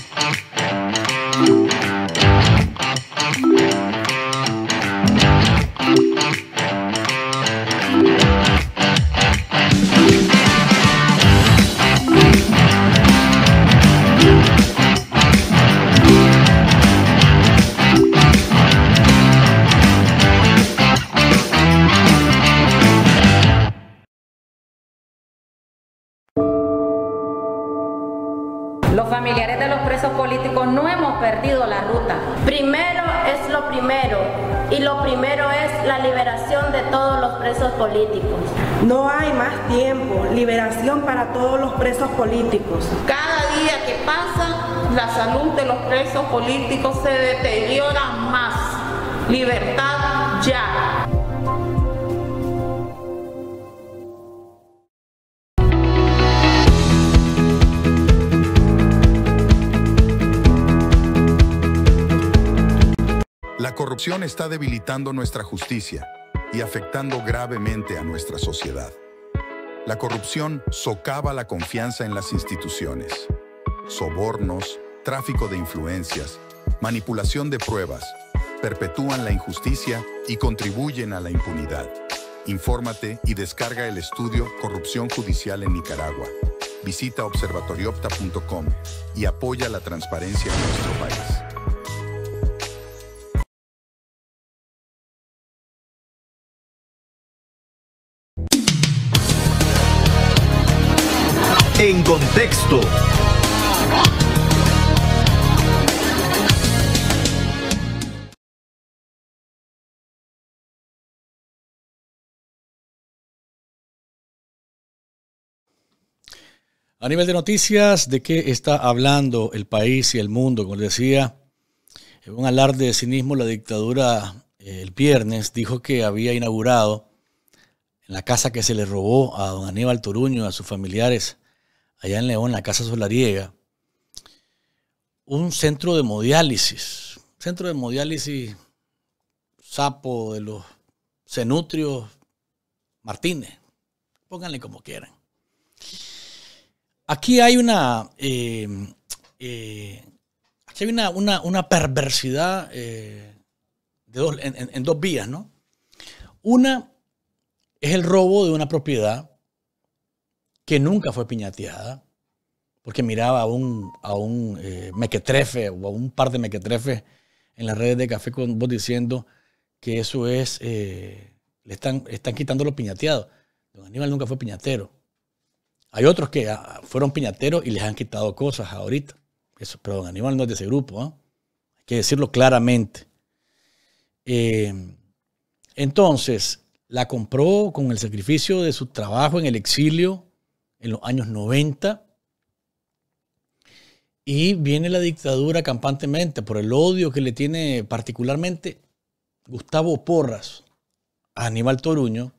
Thank you. políticos se deterioran más. Libertad ya. La corrupción está debilitando nuestra justicia y afectando gravemente a nuestra sociedad. La corrupción socava la confianza en las instituciones. Sobornos, tráfico de influencias, manipulación de pruebas, perpetúan la injusticia y contribuyen a la impunidad. Infórmate y descarga el estudio Corrupción Judicial en Nicaragua. Visita observatoriopta.com y apoya la transparencia en nuestro país. En contexto. A nivel de noticias, ¿de qué está hablando el país y el mundo? Como les decía, en un alarde de cinismo, la dictadura eh, el viernes dijo que había inaugurado en la casa que se le robó a don Aníbal Toruño, a sus familiares, allá en León, la Casa Solariega, un centro de hemodiálisis. Centro de hemodiálisis sapo de los cenutrios Martínez. Pónganle como quieran. Eh, eh, aquí hay una. una, perversidad eh, de en, dos vías, ¿no? Una es el robo de una propiedad que nunca fue piñateada, porque miraba a un, a un mequetrefe o a un par de mequetrefes en las redes de café con vos diciendo que eso es. le están, están quitando lo piñateado. Don Aníbal nunca fue piñatero hay otros que ah, fueron piñateros y les han quitado cosas ahorita. Eso, perdón, Aníbal no es de ese grupo. ¿ah? Hay que decirlo claramente. Eh, entonces, la compró con el sacrificio de su trabajo en el exilio en los años 90. Y viene la dictadura campantemente por el odio que le tiene particularmente Gustavo Porras a Aníbal Toruño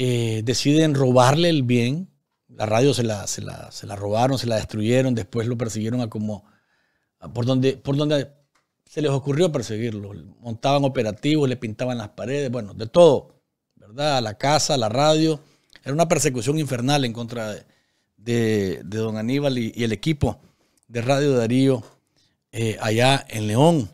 eh, deciden robarle el bien. La radio se la, se la, robaron, se la destruyeron, después lo persiguieron a como... por, donde, por donde se les ocurrió perseguirlo. Montaban operativos, le pintaban las paredes, bueno, de todo, ¿verdad? La casa, la radio. Era una persecución infernal en contra de, don Aníbal y, el equipo de Radio Darío eh, allá en León.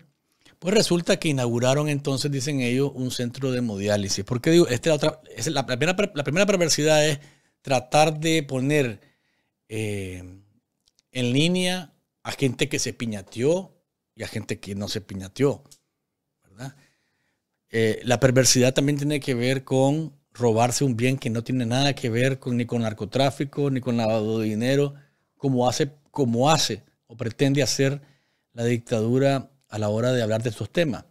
Pues resulta que inauguraron entonces, dicen ellos, un centro de hemodiálisis. Porque digo, esta la, otra, la, primera, la primera perversidad es tratar de poner eh, en línea a gente que se piñateó y a gente que no se piñateó. Eh, la perversidad también tiene que ver con robarse un bien que no tiene nada que ver con, ni con narcotráfico, ni con lavado de dinero, como hace, como hace o pretende hacer la dictadura a la hora de hablar de estos temas.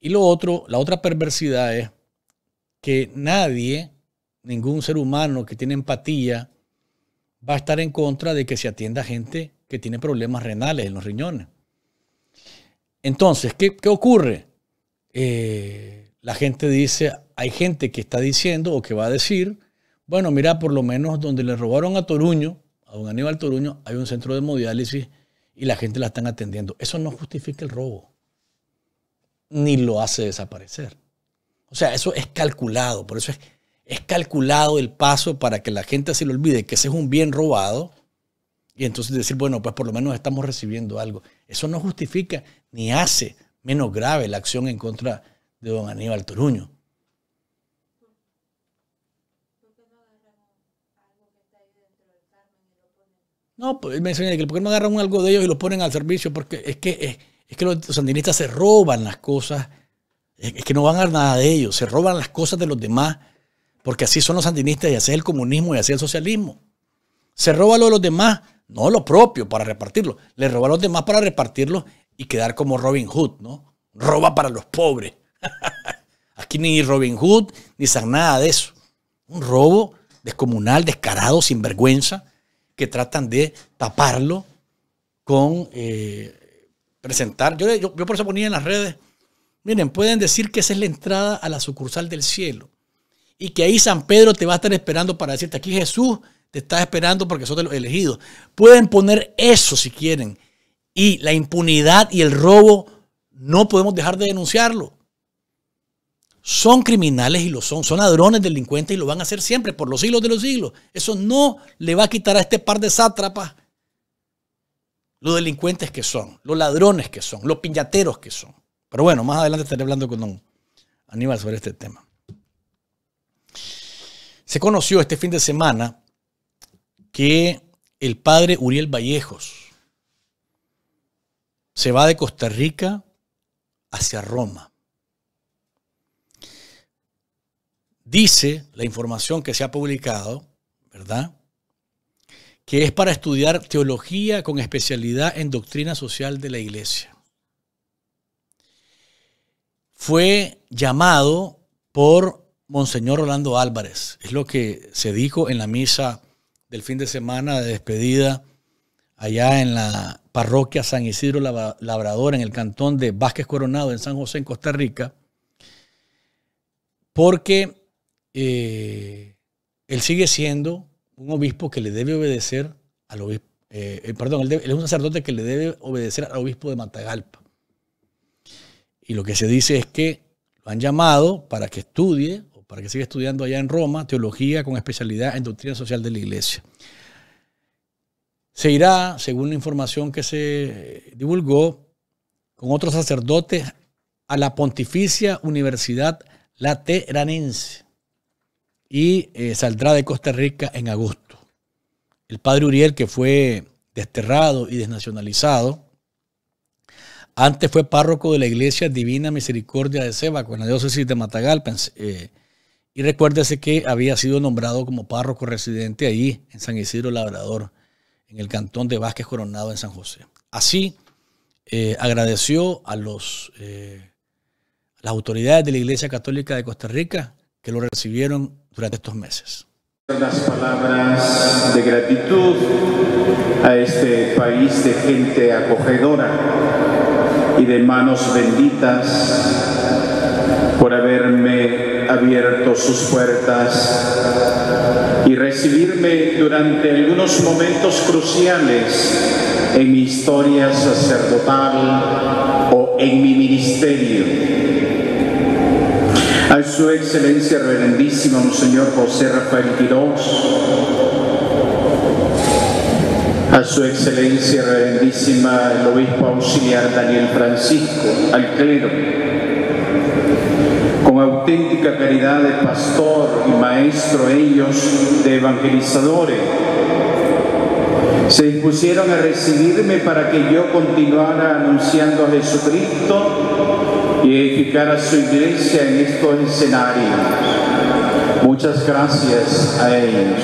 Y lo otro, la otra perversidad es que nadie, ningún ser humano que tiene empatía, va a estar en contra de que se atienda a gente que tiene problemas renales en los riñones. Entonces, ¿qué, ocurre? Eh, la gente dice, hay gente que está diciendo o que va a decir, bueno, mira, por lo menos donde le robaron a Toruño, a don Aníbal Toruño, hay un centro de hemodiálisis y la gente la están atendiendo. Eso no justifica el robo, ni lo hace desaparecer. O sea, eso es calculado, por eso es, es calculado el paso para que la gente se le olvide que ese es un bien robado y entonces decir, bueno, pues por lo menos estamos recibiendo algo. Eso no justifica ni hace menos grave la acción en contra de don Aníbal Toruño. No, pues me que ¿por qué no agarran algo de ellos y lo ponen al servicio? Porque es que, es, que los sandinistas se roban las cosas. Es, que no van a dar nada de ellos. Se roban las cosas de los demás. Porque así son los sandinistas y así es el comunismo y así es el socialismo. Se roba lo de los demás, no lo propio para repartirlo. Le roba a los demás para repartirlo y quedar como Robin Hood, ¿no? Roba para los pobres. Aquí ni Robin Hood ni nada de eso. Un robo descomunal, descarado, sin vergüenza que tratan de taparlo con eh, presentar. Yo, yo, yo por eso ponía en las redes, miren, pueden decir que esa es la entrada a la sucursal del cielo y que ahí San Pedro te va a estar esperando para decirte, aquí Jesús te está esperando porque sos de los elegidos. Pueden poner eso si quieren. Y la impunidad y el robo, no podemos dejar de denunciarlo son criminales y lo son, son ladrones, delincuentes y lo van a hacer siempre, por los siglos de los siglos. Eso no le va a quitar a este par de sátrapas los delincuentes que son, los ladrones que son, los piñateros que son. Pero bueno, más adelante estaré hablando con don Aníbal sobre este tema. Se conoció este fin de semana que el padre Uriel Vallejos se va de Costa Rica hacia Roma. dice la información que se ha publicado, ¿verdad? Que es para estudiar teología con especialidad en doctrina social de la iglesia. Fue llamado por Monseñor Rolando Álvarez. Es lo que se dijo en la misa del fin de semana de despedida allá en la parroquia San Isidro Labrador, en el cantón de Vázquez Coronado, en San José, en Costa Rica, porque eh, él sigue siendo un obispo que le debe obedecer al obispo, eh, eh, perdón, él, un sacerdote que le debe obedecer al obispo de Matagalpa. Y lo que se dice es que lo han llamado para que estudie o para que siga estudiando allá en Roma teología con especialidad en doctrina social de la iglesia. Se irá, según la información que se divulgó, con otros sacerdotes a la Pontificia Universidad Lateranense y eh, saldrá de Costa Rica en agosto. El padre Uriel, que fue desterrado y desnacionalizado, antes fue párroco de la Iglesia Divina Misericordia de Seba en la diócesis de Matagalpa. Eh, y recuérdese que había sido nombrado como párroco residente ahí, en San Isidro Labrador, en el cantón de Vázquez Coronado, en San José. Así eh, agradeció a los, las autoridades de la Iglesia Católica de Costa Rica que lo recibieron durante estos meses. Las palabras de gratitud a este país de gente acogedora y de manos benditas por haberme abierto sus puertas y recibirme durante algunos momentos cruciales en mi historia sacerdotal o en mi ministerio su Excelencia reverendísima, Monseñor José Rafael Quirós, a Su Excelencia Reverendísima el Obispo Auxiliar Daniel Francisco, al clero, con auténtica caridad de pastor y maestro ellos de evangelizadores, se dispusieron a recibirme para que yo continuara anunciando a Jesucristo y edificar a su iglesia en estos escenarios. Muchas gracias a ellos.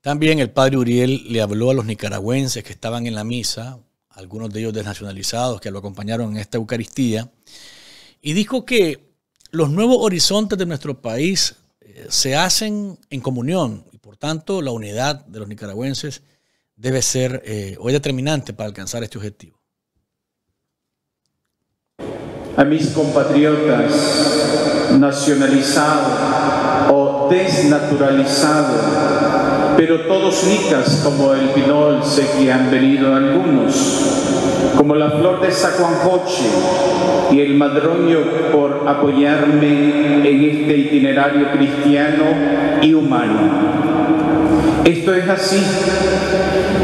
También el padre Uriel le habló a los nicaragüenses que estaban en la misa, algunos de ellos desnacionalizados que lo acompañaron en esta Eucaristía, y dijo que los nuevos horizontes de nuestro país eh, se hacen en comunión y por tanto la unidad de los nicaragüenses debe ser hoy eh, determinante para alcanzar este objetivo a mis compatriotas nacionalizado o desnaturalizado pero todos nicas como el pinol sé que han venido algunos, como la flor de Sacuanjoche y el madroño por apoyarme en este itinerario cristiano y humano. Esto es así.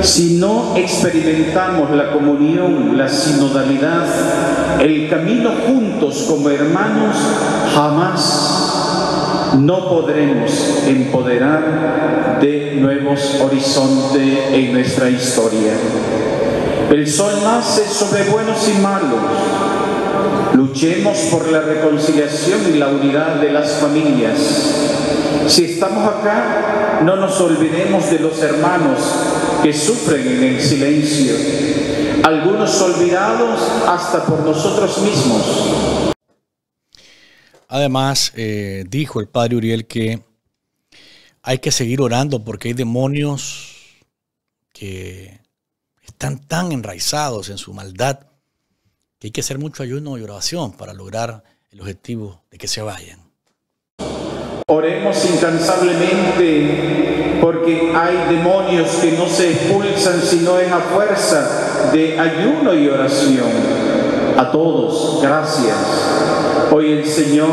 Si no experimentamos la comunión, la sinodalidad, el camino juntos como hermanos, jamás no podremos empoderar de nuevos horizontes en nuestra historia. El sol nace sobre buenos y malos. Luchemos por la reconciliación y la unidad de las familias. Si estamos acá, no nos olvidemos de los hermanos que sufren en el silencio, algunos olvidados hasta por nosotros mismos. Además, eh, dijo el padre Uriel que hay que seguir orando porque hay demonios que están tan enraizados en su maldad que hay que hacer mucho ayuno y oración para lograr el objetivo de que se vayan. Oremos incansablemente porque hay demonios que no se expulsan sino en la fuerza de ayuno y oración. A todos, gracias. Hoy el Señor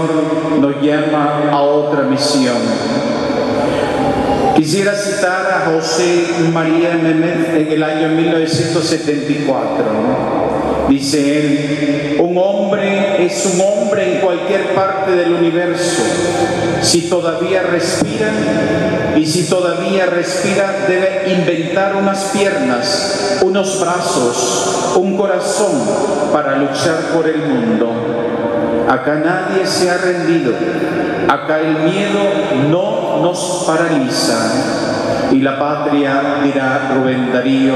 nos llama a otra misión. Quisiera citar a José María Nemeth en el año 1974. Dice él, un hombre es un hombre en cualquier parte del universo si todavía respira y si todavía respira, debe inventar unas piernas, unos brazos, un corazón para luchar por el mundo. Acá nadie se ha rendido. Acá el miedo no nos paraliza. Y la patria, dirá Rubén Darío,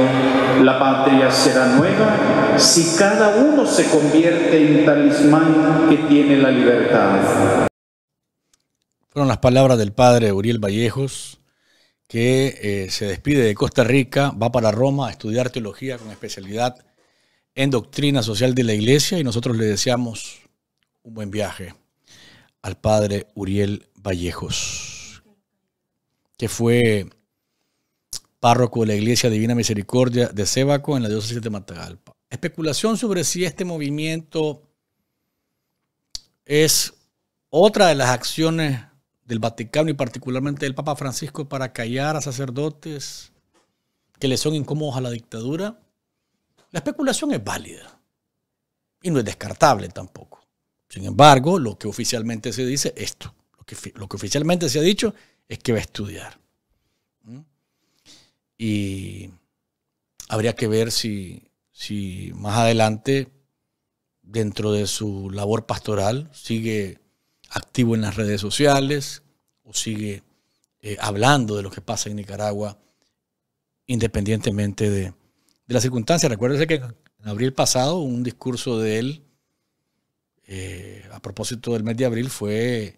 la patria será nueva si cada uno se convierte en talismán que tiene la libertad. Fueron las palabras del padre Uriel Vallejos, que eh, se despide de Costa Rica, va para Roma a estudiar teología con especialidad en doctrina social de la iglesia y nosotros le deseamos un buen viaje al padre Uriel Vallejos, que fue párroco de la Iglesia Divina Misericordia de Sébaco en la diócesis de Matagalpa. Especulación sobre si este movimiento es otra de las acciones del Vaticano y particularmente del Papa Francisco para callar a sacerdotes que le son incómodos a la dictadura, la especulación es válida y no es descartable tampoco. Sin embargo, lo que oficialmente se dice esto, lo que, oficialmente se ha dicho es que va a estudiar. Y habría que ver si, si más adelante, dentro de su labor pastoral, sigue activo en las redes sociales o sigue eh, hablando de lo que pasa en Nicaragua independientemente de, de las circunstancias. Recuérdese que en abril pasado un discurso de él eh, a propósito del mes de abril fue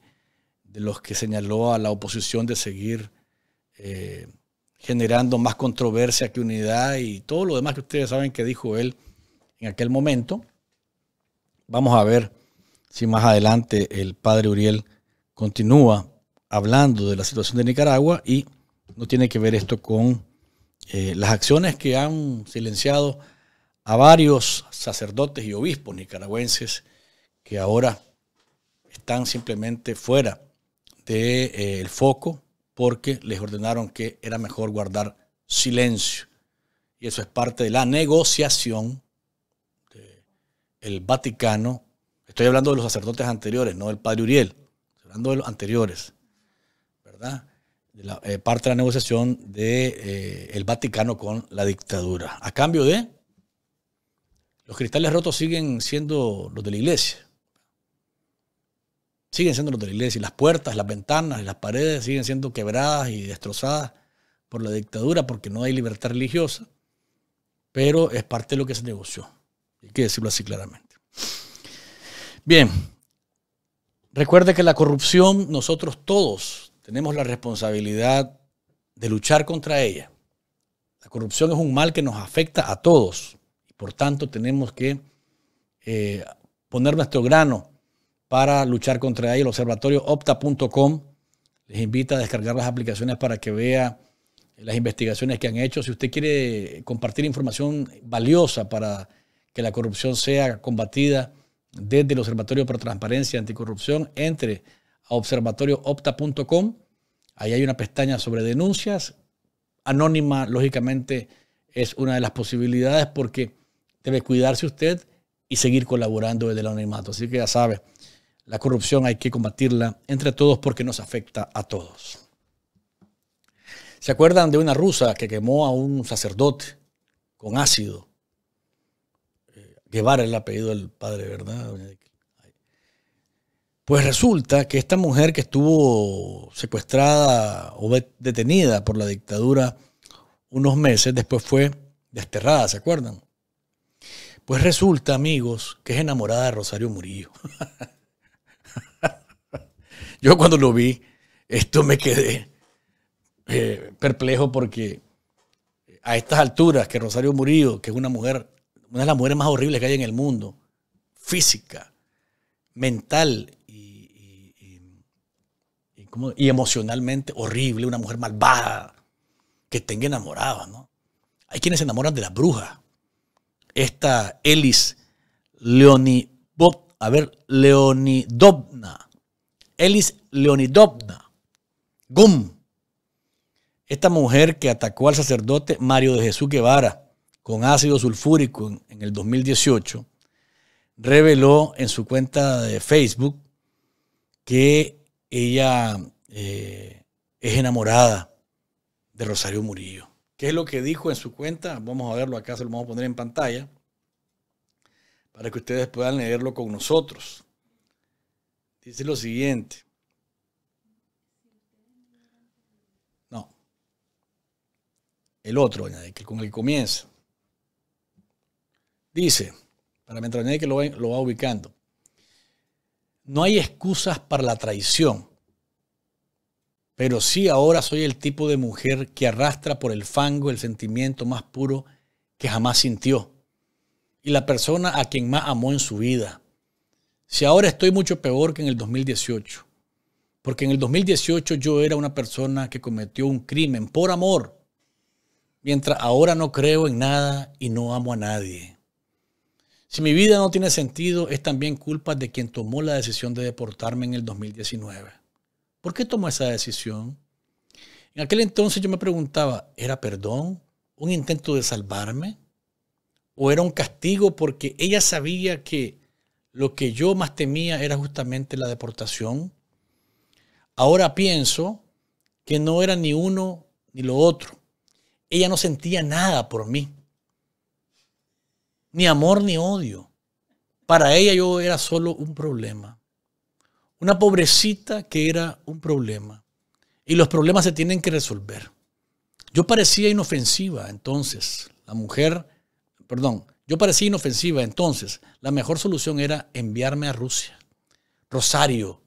de los que señaló a la oposición de seguir eh, generando más controversia que unidad y todo lo demás que ustedes saben que dijo él en aquel momento. Vamos a ver si más adelante el padre Uriel continúa hablando de la situación de Nicaragua y no tiene que ver esto con eh, las acciones que han silenciado a varios sacerdotes y obispos nicaragüenses que ahora están simplemente fuera del de, eh, el foco porque les ordenaron que era mejor guardar silencio. Y eso es parte de la negociación del Vaticano Estoy hablando de los sacerdotes anteriores, no del padre Uriel. Estoy hablando de los anteriores, ¿verdad? De la, eh, parte de la negociación del de, eh, el Vaticano con la dictadura. A cambio de, los cristales rotos siguen siendo los de la iglesia. Siguen siendo los de la iglesia. Y las puertas, las ventanas las paredes siguen siendo quebradas y destrozadas por la dictadura porque no hay libertad religiosa. Pero es parte de lo que se negoció. Hay que decirlo así claramente. Bien, recuerde que la corrupción, nosotros todos tenemos la responsabilidad de luchar contra ella. La corrupción es un mal que nos afecta a todos y por tanto tenemos que eh, poner nuestro grano para luchar contra ella. El observatorio opta.com les invita a descargar las aplicaciones para que vea las investigaciones que han hecho. Si usted quiere compartir información valiosa para que la corrupción sea combatida, desde el Observatorio por Transparencia y Anticorrupción, entre a observatorioopta.com. Ahí hay una pestaña sobre denuncias. Anónima, lógicamente, es una de las posibilidades porque debe cuidarse usted y seguir colaborando desde el anonimato. Así que ya sabe, la corrupción hay que combatirla entre todos porque nos afecta a todos. ¿Se acuerdan de una rusa que quemó a un sacerdote con ácido? Guevara el apellido del padre, ¿verdad? Pues resulta que esta mujer que estuvo secuestrada o detenida por la dictadura unos meses, después fue desterrada, ¿se acuerdan? Pues resulta, amigos, que es enamorada de Rosario Murillo. Yo cuando lo vi, esto me quedé eh, perplejo porque a estas alturas que Rosario Murillo, que es una mujer una de las mujeres más horribles que hay en el mundo, física, mental y, emocionalmente horrible, una mujer malvada, que tenga enamorada, ¿no? Hay quienes se enamoran de la bruja. Esta Elis Leonidobna. a ver, Leonidovna. Elis Leonidobna. Gum. Esta mujer que atacó al sacerdote Mario de Jesús Guevara con ácido sulfúrico en, el 2018, reveló en su cuenta de Facebook que ella eh, es enamorada de Rosario Murillo. ¿Qué es lo que dijo en su cuenta? Vamos a verlo acá, se lo vamos a poner en pantalla para que ustedes puedan leerlo con nosotros. Dice lo siguiente. No. El otro, con el que comienza. Dice, para mientras nadie que lo va, lo va ubicando, no hay excusas para la traición, pero sí ahora soy el tipo de mujer que arrastra por el fango el sentimiento más puro que jamás sintió y la persona a quien más amó en su vida. Si ahora estoy mucho peor que en el 2018, porque en el 2018 yo era una persona que cometió un crimen por amor, mientras ahora no creo en nada y no amo a nadie. Si mi vida no tiene sentido, es también culpa de quien tomó la decisión de deportarme en el 2019. ¿Por qué tomó esa decisión? En aquel entonces yo me preguntaba, ¿era perdón? ¿Un intento de salvarme? ¿O era un castigo porque ella sabía que lo que yo más temía era justamente la deportación? Ahora pienso que no era ni uno ni lo otro. Ella no sentía nada por mí ni amor ni odio. Para ella yo era solo un problema. Una pobrecita que era un problema. Y los problemas se tienen que resolver. Yo parecía inofensiva entonces. La mujer, perdón, yo parecía inofensiva entonces. La mejor solución era enviarme a Rusia. Rosario,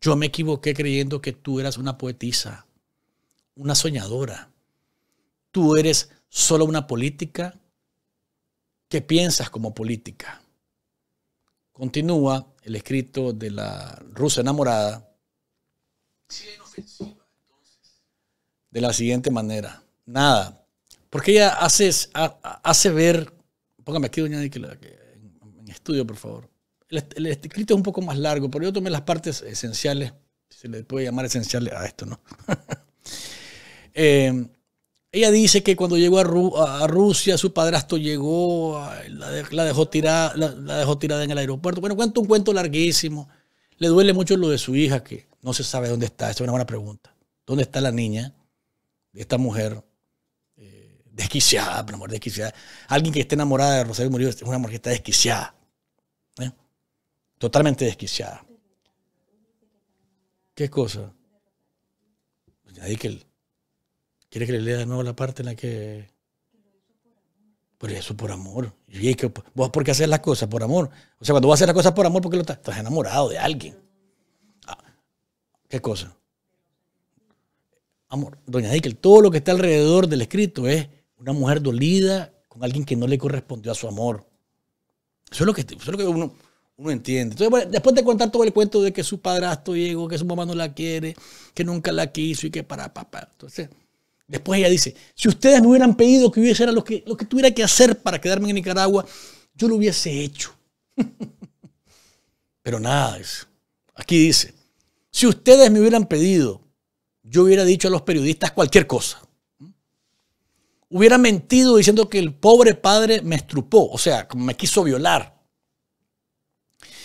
yo me equivoqué creyendo que tú eras una poetisa, una soñadora. Tú eres solo una política ¿Qué piensas como política? Continúa el escrito de la rusa enamorada de la siguiente manera. Nada. Porque ella hace, hace ver, póngame aquí, doña en estudio, por favor. El, escrito es un poco más largo, pero yo tomé las partes esenciales, se le puede llamar esenciales a esto, ¿no? eh, ella dice que cuando llegó a, Rusia, su padrastro llegó, la, dejó tirada, la, dejó tirada en el aeropuerto. Bueno, cuenta un cuento larguísimo. Le duele mucho lo de su hija, que no se sabe dónde está. Esa es una buena pregunta. ¿Dónde está la niña? Esta mujer eh, desquiciada, por amor, desquiciada. Alguien que esté enamorada de Rosario Murillo es una mujer que está desquiciada. ¿eh? Totalmente desquiciada. ¿Qué cosa? Nadie que... ¿Quiere que le lea de nuevo la parte en la que... Por eso por amor. Y es que vos qué haces las cosas por amor. O sea, cuando a hacer las cosas por amor, porque lo estás, estás enamorado de alguien. Ah, ¿Qué cosa? Amor. Doña Dickel, todo lo que está alrededor del escrito es una mujer dolida con alguien que no le correspondió a su amor. Eso es lo que, que uno, uno entiende. Entonces, después de contar todo el cuento de que su padrastro llegó, que su mamá no la quiere, que nunca la quiso y que para papá. Entonces, Después ella dice, si ustedes me hubieran pedido que hubiese lo que, lo que tuviera que hacer para quedarme en Nicaragua, yo lo hubiese hecho. Pero nada Aquí dice, si ustedes me hubieran pedido, yo hubiera dicho a los periodistas cualquier cosa. Hubiera mentido diciendo que el pobre padre me estrupó, o sea, me quiso violar.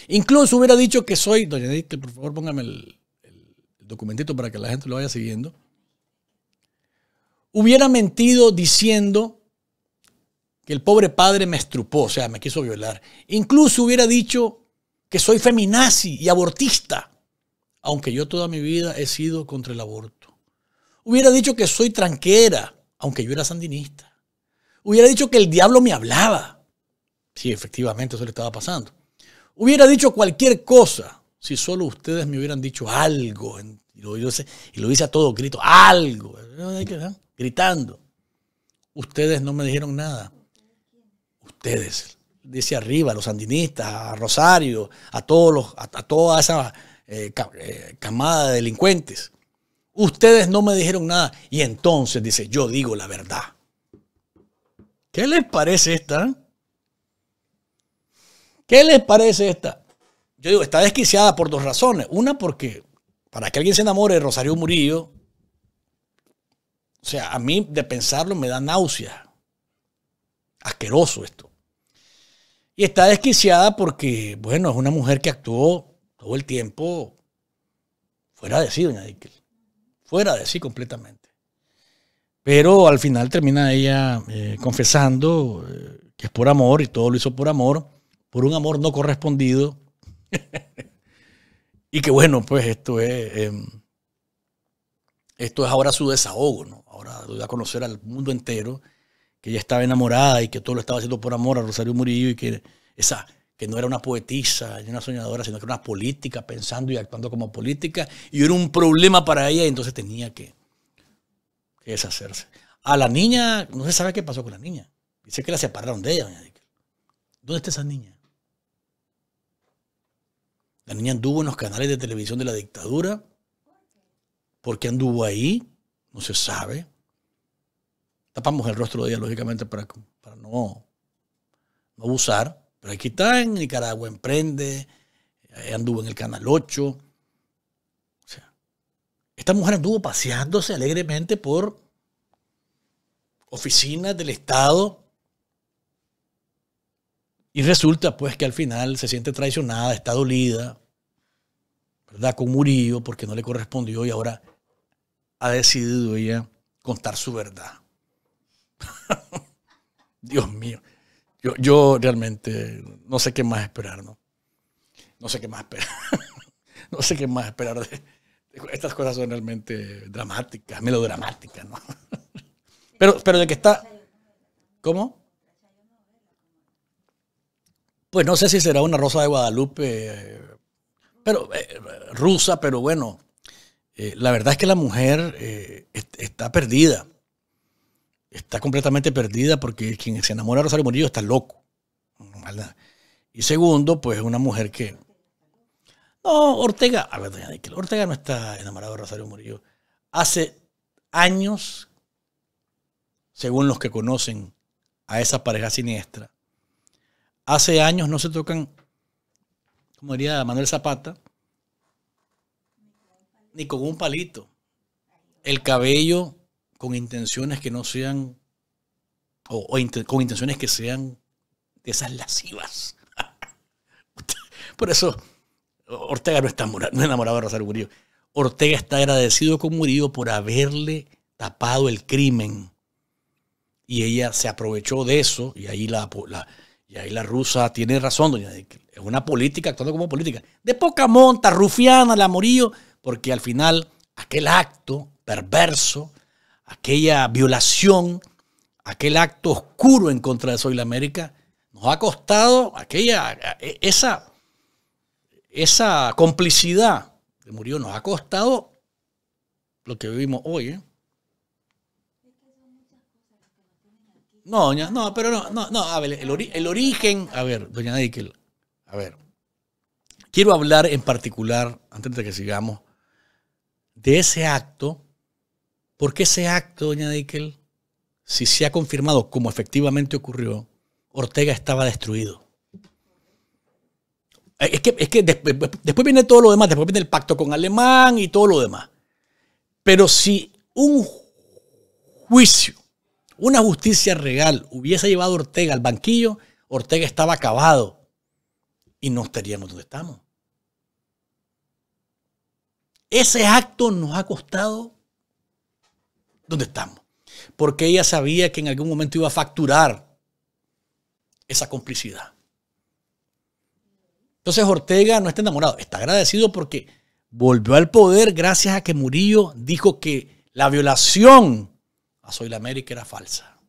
Incluso hubiera dicho que soy, doña Edith, por favor póngame el, el documentito para que la gente lo vaya siguiendo hubiera mentido diciendo que el pobre padre me estrupó, o sea, me quiso violar. Incluso hubiera dicho que soy feminazi y abortista, aunque yo toda mi vida he sido contra el aborto. Hubiera dicho que soy tranquera, aunque yo era sandinista. Hubiera dicho que el diablo me hablaba. Sí, efectivamente, eso le estaba pasando. Hubiera dicho cualquier cosa si solo ustedes me hubieran dicho algo. Y lo, hice a todo grito, algo gritando. Ustedes no me dijeron nada. Ustedes, dice arriba, los sandinistas, a Rosario, a, todos a, toda esa eh, eh, camada de delincuentes. Ustedes no me dijeron nada. Y entonces dice, yo digo la verdad. ¿Qué les parece esta? ¿Qué les parece esta? Yo digo, está desquiciada por dos razones. Una, porque para que alguien se enamore de Rosario Murillo, o sea, a mí de pensarlo me da náusea. Asqueroso esto. Y está desquiciada porque, bueno, es una mujer que actuó todo el tiempo fuera de sí, doña Dickel. Fuera de sí completamente. Pero al final termina ella eh, confesando eh, que es por amor y todo lo hizo por amor, por un amor no correspondido. y que bueno, pues esto es... Em, esto es ahora su desahogo, ¿no? Ahora voy a conocer al mundo entero que ella estaba enamorada y que todo lo estaba haciendo por amor a Rosario Murillo y que esa que no era una poetisa ni una soñadora, sino que era una política, pensando y actuando como política, y era un problema para ella, y entonces tenía que, deshacerse. A la niña, no se sabe qué pasó con la niña. Dice que la separaron de ella, ¿Dónde está esa niña? La niña anduvo en los canales de televisión de la dictadura, ¿Por qué anduvo ahí? No se sabe. Tapamos el rostro de ella, lógicamente, para, para no, abusar. Pero aquí está en Nicaragua, emprende, anduvo en el Canal 8. O sea, esta mujer anduvo paseándose alegremente por oficinas del Estado. Y resulta pues que al final se siente traicionada, está dolida, ¿verdad? Con Murillo porque no le correspondió y ahora ha decidido ella contar su verdad. Dios mío, yo, realmente no sé qué más esperar, ¿no? No sé qué más esperar. no sé qué más esperar. estas cosas son realmente dramáticas, melodramáticas, ¿no? pero, pero de que está... ¿Cómo? Pues no sé si será una rosa de Guadalupe, eh, pero eh, rusa, pero bueno, eh, la verdad es que la mujer eh, está perdida. Está completamente perdida porque quien se enamora de Rosario Murillo está loco. Y segundo, pues una mujer que... No, Ortega, a ver, doña Ortega no está enamorado de Rosario Murillo. Hace años, según los que conocen a esa pareja siniestra, hace años no se tocan, como diría Manuel Zapata, ni con un palito. El cabello con intenciones que no sean, o, con intenciones que sean de esas lascivas. Por eso Ortega no está enamorado de Rosario Murillo. Ortega está agradecido con Murillo por haberle tapado el crimen. Y ella se aprovechó de eso, y ahí la, y ahí la rusa tiene razón, doña. Es una política actuando como política. De poca monta, rufiana, la Murillo porque al final aquel acto perverso, aquella violación, aquel acto oscuro en contra de Soy la América, nos ha costado aquella, e, esa, esa complicidad de murió, nos ha costado lo que vivimos hoy. ¿eh? No, doña, no, pero no, no, no, el, origen, a ver, doña Eichel, a ver, quiero hablar en particular, antes de que sigamos, de ese acto, porque ese acto, doña Dickel, si se ha confirmado como efectivamente ocurrió, Ortega estaba destruido. Eh, es que, después, después viene todo lo demás, después viene el pacto con Alemán y todo lo demás. Pero si un juicio, una justicia real hubiese llevado a Ortega al banquillo, Ortega estaba acabado y no estaríamos donde estamos. Ese acto nos ha costado donde estamos. Porque ella sabía que en algún momento iba a facturar esa complicidad. Entonces Ortega no está enamorado, está agradecido porque volvió al poder gracias a que Murillo dijo que la violación a Soy la América era falsa.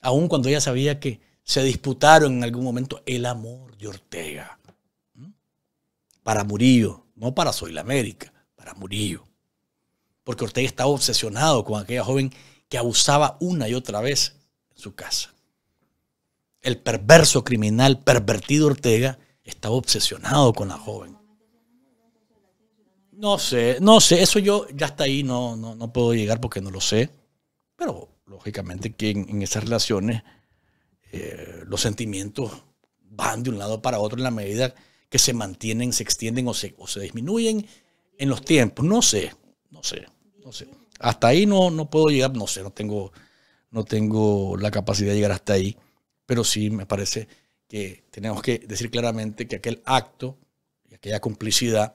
Aún cuando ella sabía que se disputaron en algún momento el amor de Ortega para Murillo no para Soy la América, para Murillo. Porque Ortega estaba obsesionado con aquella joven que abusaba una y otra vez en su casa. El perverso criminal, pervertido Ortega, estaba obsesionado con la joven. No sé, no sé, eso yo ya está ahí no, no, puedo llegar porque no lo sé. Pero lógicamente que en, esas relaciones eh, los sentimientos van de un lado para otro en la medida que se mantienen, se extienden o se, o se disminuyen en los tiempos. No sé, no sé, no sé. Hasta ahí no, no puedo llegar, no sé, no tengo, no tengo la capacidad de llegar hasta ahí, pero sí me parece que tenemos que decir claramente que aquel acto y aquella complicidad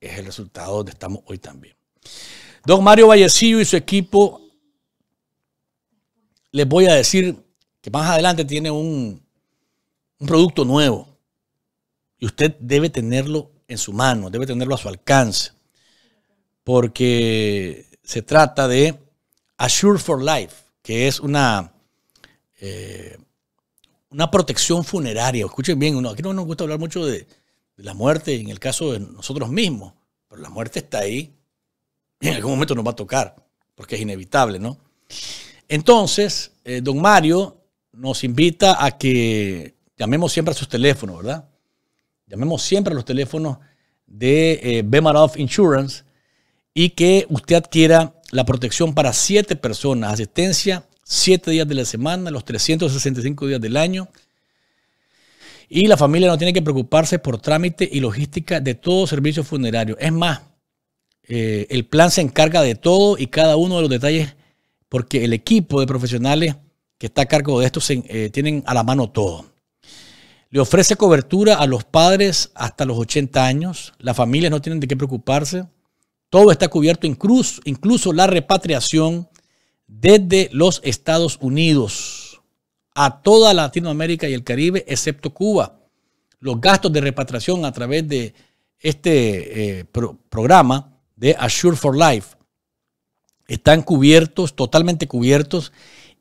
es el resultado donde estamos hoy también. Don Mario Vallecillo y su equipo, les voy a decir que más adelante tiene un, un producto nuevo y usted debe tenerlo en su mano, debe tenerlo a su alcance, porque se trata de Assure for Life, que es una, eh, una protección funeraria. Escuchen bien, aquí no nos gusta hablar mucho de, la muerte en el caso de nosotros mismos, pero la muerte está ahí y en algún momento nos va a tocar, porque es inevitable, ¿no? Entonces, eh, don Mario nos invita a que llamemos siempre a sus teléfonos, ¿verdad? llamemos siempre a los teléfonos de eh, Bemaroff Insurance y que usted adquiera la protección para siete personas, asistencia siete días de la semana, los 365 días del año. Y la familia no tiene que preocuparse por trámite y logística de todo servicio funerario. Es más, eh, el plan se encarga de todo y cada uno de los detalles porque el equipo de profesionales que está a cargo de esto eh, tienen a la mano todo. Le ofrece cobertura a los padres hasta los 80 años. Las familias no tienen de qué preocuparse. Todo está cubierto, incluso, incluso la repatriación desde los Estados Unidos a toda Latinoamérica y el Caribe, excepto Cuba. Los gastos de repatriación a través de este eh, programa de Assure for Life están cubiertos, totalmente cubiertos,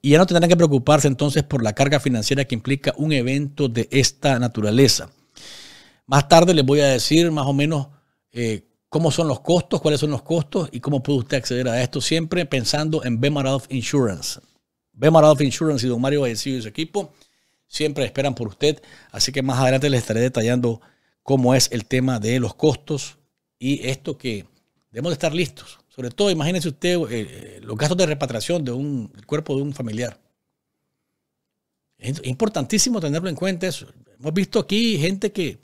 y ya no tendrán que preocuparse entonces por la carga financiera que implica un evento de esta naturaleza. Más tarde les voy a decir más o menos eh, cómo son los costos, cuáles son los costos y cómo puede usted acceder a esto, siempre pensando en of Insurance. of Insurance y Don Mario Vallecillo y su equipo siempre esperan por usted, así que más adelante les estaré detallando cómo es el tema de los costos y esto que debemos de estar listos sobre todo, imagínense usted eh, eh, los gastos de repatriación de un, del cuerpo de un familiar. Es importantísimo tenerlo en cuenta eso. Hemos visto aquí gente que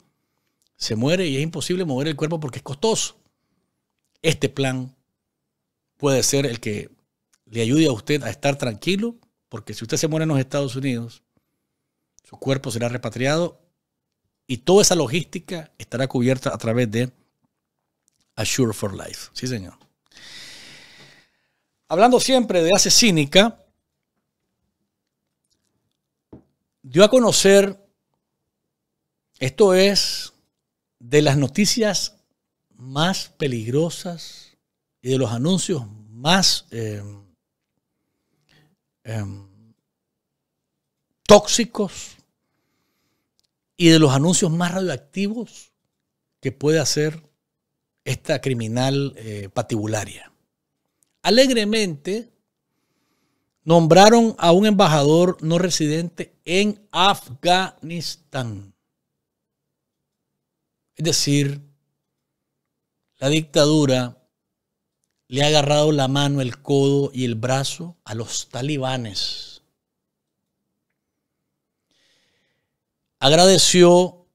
se muere y es imposible mover el cuerpo porque es costoso. Este plan puede ser el que le ayude a usted a estar tranquilo, porque si usted se muere en los Estados Unidos, su cuerpo será repatriado y toda esa logística estará cubierta a través de Assure for Life. Sí, señor hablando siempre de Hace Cínica, dio a conocer, esto es de las noticias más peligrosas y de los anuncios más em, em, tóxicos y de los anuncios más radioactivos que puede hacer esta criminal eh, patibularia alegremente nombraron a un embajador no residente en Afganistán. Es decir, la dictadura le ha agarrado la mano, el codo y el brazo a los talibanes. Agradeció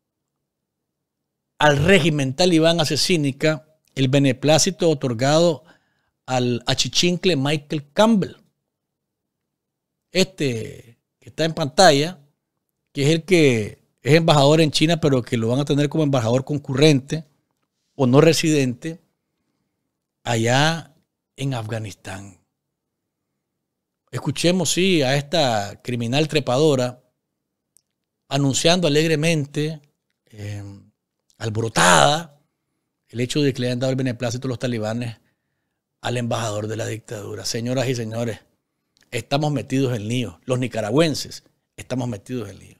al régimen talibán asesínica el beneplácito otorgado al achichincle Michael Campbell. Este que está en pantalla, que es el que es embajador en China, pero que lo van a tener como embajador concurrente o no residente allá en Afganistán. Escuchemos, sí, a esta criminal trepadora anunciando alegremente, eh, alborotada, el hecho de que le hayan dado el beneplácito a los talibanes al embajador de la dictadura. Señoras y señores, estamos metidos en lío. Los nicaragüenses estamos metidos en lío.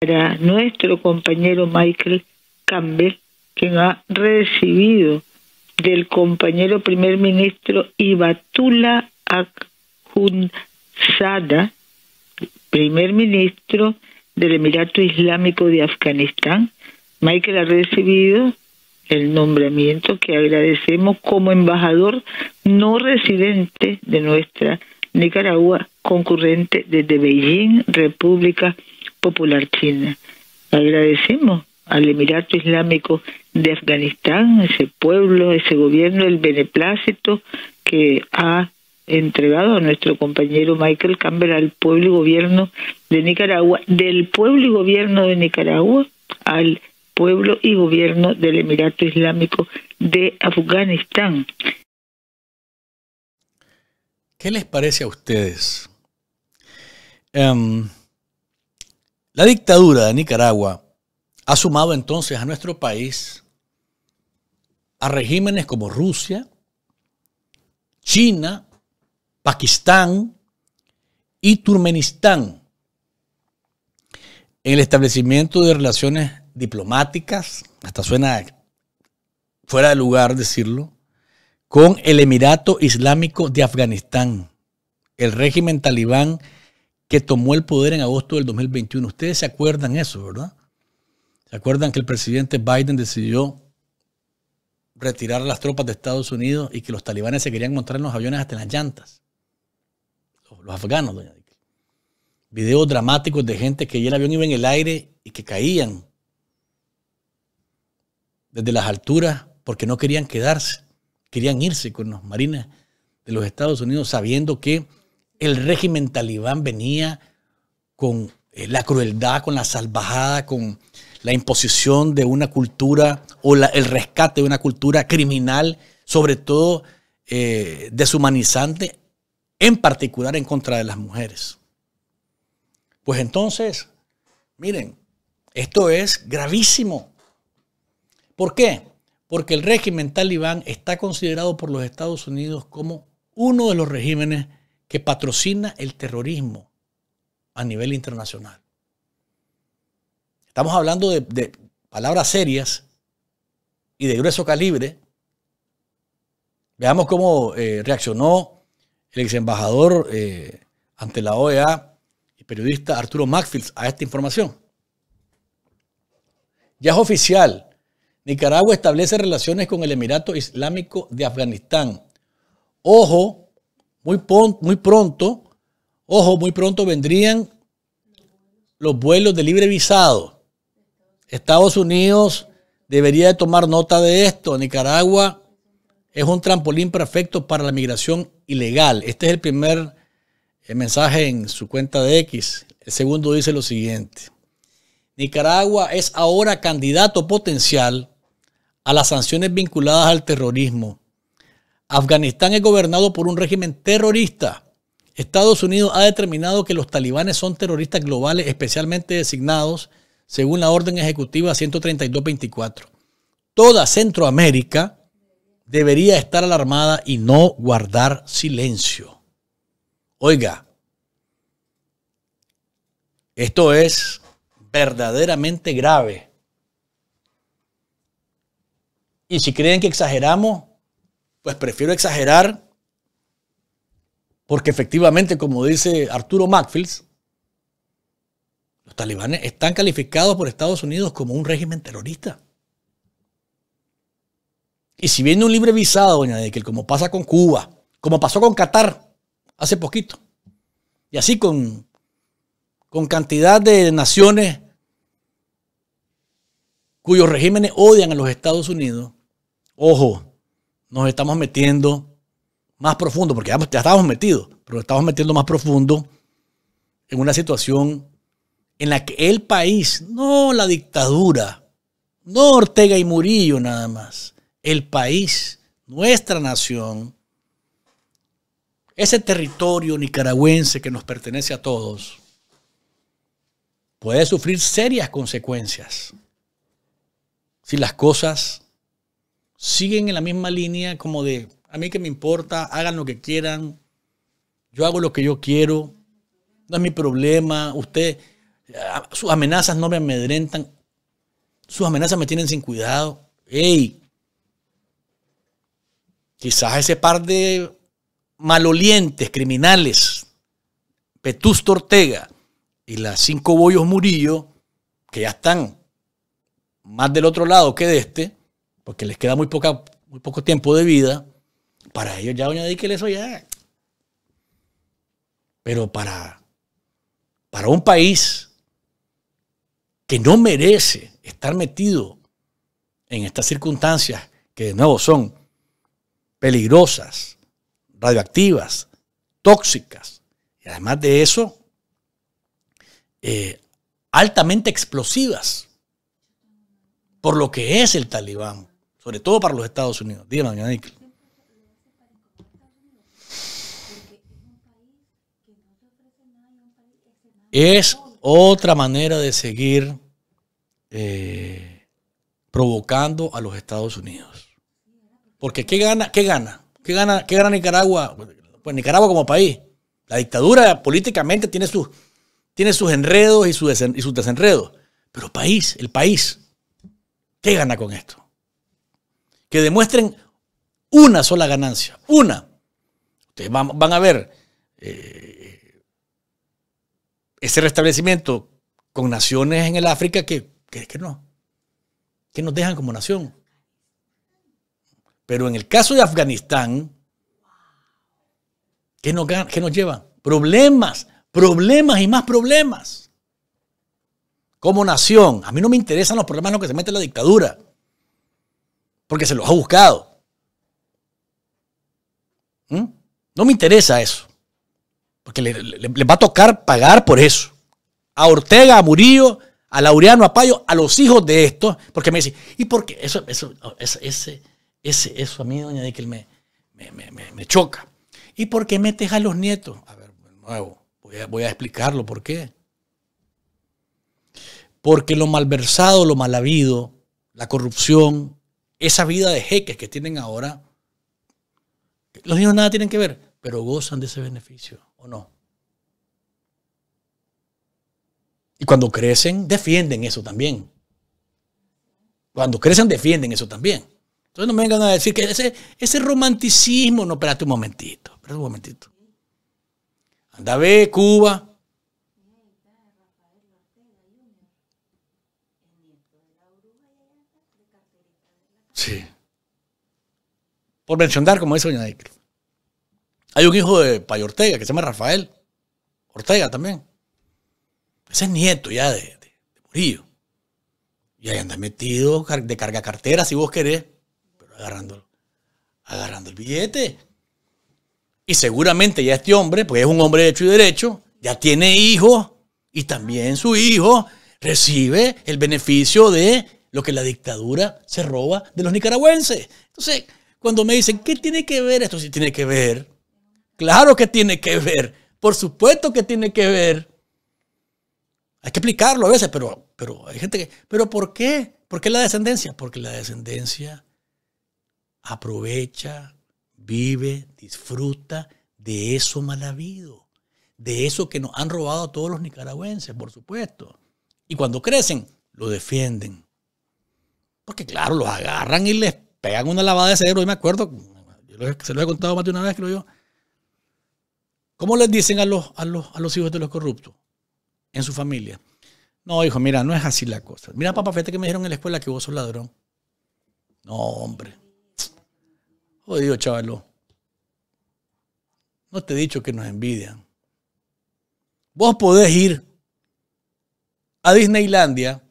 Para nuestro compañero Michael Campbell, quien ha recibido del compañero primer ministro Ibatula Akhundzada, primer ministro del Emirato Islámico de Afganistán. Michael ha recibido el nombramiento que agradecemos como embajador no residente de nuestra Nicaragua, concurrente desde Beijing, República Popular China. Agradecemos al Emirato Islámico de Afganistán, ese pueblo, ese gobierno, el beneplácito que ha entregado a nuestro compañero Michael Campbell al pueblo y gobierno de Nicaragua, del pueblo y gobierno de Nicaragua al pueblo y gobierno del Emirato Islámico de Afganistán. ¿Qué les parece a ustedes? Em, la dictadura de Nicaragua ha sumado entonces a nuestro país a regímenes como Rusia, China, Pakistán y Turmenistán en el establecimiento de relaciones diplomáticas, hasta suena fuera de lugar decirlo, con el Emirato Islámico de Afganistán, el régimen talibán que tomó el poder en agosto del 2021. Ustedes se acuerdan eso, ¿verdad? ¿Se acuerdan que el presidente Biden decidió retirar las tropas de Estados Unidos y que los talibanes se querían montar en los aviones hasta en las llantas? Los, afganos, doña Videos dramáticos de gente que ya el avión iba en el aire y que caían desde las alturas porque no querían quedarse, querían irse con los marines de los Estados Unidos sabiendo que el régimen talibán venía con eh, la crueldad, con la salvajada, con la imposición de una cultura o el rescate de una cultura criminal, sobre todo eh, deshumanizante, en particular en contra de las mujeres. Pues entonces, miren, esto es gravísimo. ¿Por qué? Porque el régimen talibán está considerado por los Estados Unidos como uno de los regímenes que patrocina el terrorismo a nivel internacional. Estamos hablando de, palabras serias y de grueso calibre. Veamos cómo eh, reaccionó el ex embajador eh, ante la OEA, y periodista Arturo Macfield, a esta información. Ya es oficial, Nicaragua establece relaciones con el Emirato Islámico de Afganistán. Ojo, muy, muy pronto, ojo, muy pronto vendrían los vuelos de libre visado. Estados Unidos debería de tomar nota de esto. Nicaragua es un trampolín perfecto para la migración ilegal. Este es el primer eh, mensaje en su cuenta de X. El segundo dice lo siguiente. Nicaragua es ahora candidato potencial a las sanciones vinculadas al terrorismo. Afganistán es gobernado por un régimen terrorista. Estados Unidos ha determinado que los talibanes son terroristas globales especialmente designados según la orden ejecutiva 132-24. Toda Centroamérica debería estar alarmada y no guardar silencio. Oiga, esto es verdaderamente grave. Y si creen que exageramos, pues prefiero exagerar porque efectivamente, como dice Arturo Macfields, los talibanes están calificados por Estados Unidos como un régimen terrorista. Y si viene un libre visado, doña que como pasa con Cuba, como pasó con Qatar hace poquito, y así con, con cantidad de naciones cuyos regímenes odian a los Estados Unidos, ojo, nos estamos metiendo más profundo, porque ya, estamos metidos, pero estamos metiendo más profundo en una situación en la que el país, no la dictadura, no Ortega y Murillo nada más, el país, nuestra nación, ese territorio nicaragüense que nos pertenece a todos, puede sufrir serias consecuencias si las cosas siguen en la misma línea como de, a mí que me importa, hagan lo que quieran, yo hago lo que yo quiero, no es mi problema, usted, ah, sus amenazas no me amedrentan, sus amenazas me tienen sin cuidado. ¡Ey! Quizás ese par de malolientes, criminales, Petusto Ortega y las cinco bollos Murillo, que ya están más del otro lado que de este, porque les queda muy, poca, muy poco tiempo de vida, para ellos ya doña que eso ya. Pero para, para un país que no merece estar metido en estas circunstancias, que de nuevo son peligrosas, radioactivas, tóxicas, y además de eso, eh, altamente explosivas por lo que es el talibán, sobre todo para los Estados Unidos. Dígame, doña Es otra manera de seguir eh, provocando a los Estados Unidos. Porque ¿qué gana? ¿Qué gana? ¿Qué gana, Nicaragua? Pues Nicaragua como país. La dictadura políticamente tiene sus, tiene sus enredos y sus, y sus desenredos. Pero país, el país. ¿Qué gana con esto? Que demuestren una sola ganancia, una. Ustedes van, a ver eh, ese restablecimiento con naciones en el África que, que, que no, que nos dejan como nación. Pero en el caso de Afganistán, ¿qué nos, qué nos lleva? Problemas, problemas y más problemas como nación. A mí no me interesan los problemas en los que se mete la dictadura, porque se los ha buscado. ¿Mm? No me interesa eso, porque le, va a tocar pagar por eso. A Ortega, a Murillo, a Laureano, a Payo, a los hijos de estos, porque me dicen, ¿y por qué? Eso, eso, ese, ese, eso a mí, doña me, choca. ¿Y por qué metes a los nietos? A ver, nuevo, voy a, voy a explicarlo por qué. Porque lo malversado, lo mal habido, la corrupción, esa vida de jeques que tienen ahora, los niños nada tienen que ver, pero gozan de ese beneficio, ¿o no? Y cuando crecen, defienden eso también. Cuando crecen, defienden eso también. Entonces no me vengan a decir que ese, romanticismo, no, espérate un momentito, espérate un momentito. Anda, ve Cuba, Sí. Por mencionar, como dice Doña Hay un hijo de pay Ortega que se llama Rafael. Ortega también. Ese es nieto ya de, Murillo. Y ahí anda metido de carga cartera, si vos querés. Pero agarrándolo. Agarrando el billete. Y seguramente ya este hombre, porque es un hombre hecho y derecho, ya tiene hijos y también su hijo recibe el beneficio de lo que la dictadura se roba de los nicaragüenses. Entonces, cuando me dicen, ¿qué tiene que ver esto? Sí, tiene que ver. Claro que tiene que ver. Por supuesto que tiene que ver. Hay que explicarlo a veces, pero, pero hay gente que... ¿Pero por qué? ¿Por qué la descendencia? Porque la descendencia aprovecha, vive, disfruta de eso mal habido, de eso que nos han robado a todos los nicaragüenses, por supuesto. Y cuando crecen, lo defienden, porque claro, los agarran y les pegan una lavada de cerebro. y me acuerdo, se lo he contado más de una vez, creo yo. ¿Cómo les dicen a los, los, a los hijos de los corruptos en su familia? No, hijo, mira, no es así la cosa. Mira, papá, fíjate que me dijeron en la escuela que vos sos ladrón. No, hombre. Jodido, chavalo. No te he dicho que nos envidian. Vos podés ir a Disneylandia